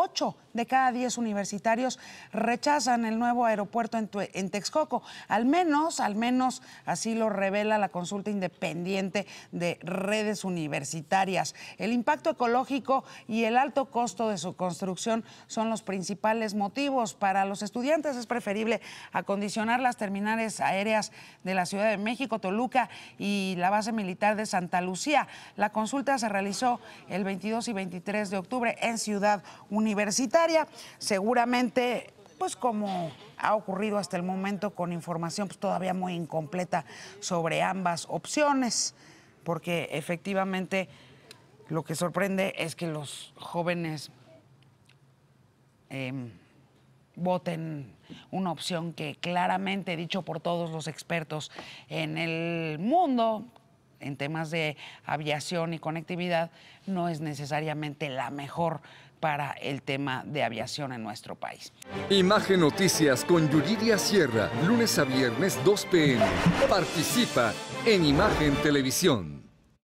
Ocho de cada 10 universitarios rechazan el nuevo aeropuerto en, Texcoco. Al menos, al menos así lo revela la consulta independiente de redes universitarias. El impacto ecológico y el alto costo de su construcción son los principales motivos. Para los estudiantes es preferible acondicionar las terminales aéreas de la Ciudad de México, Toluca y la base militar de Santa Lucía. La consulta se realizó el 22 y 23 de octubre en Ciudad Universitaria. Seguramente, pues como ha ocurrido hasta el momento con información pues, todavía muy incompleta sobre ambas opciones, porque efectivamente lo que sorprende es que los jóvenes em, voten una opción que claramente, dicho por todos los expertos en el mundo, en temas de aviación y conectividad no es necesariamente la mejor para el tema de aviación en nuestro país. Imagen Noticias con Yuridia Sierra, lunes a viernes 2 pm. Participa en Imagen Televisión.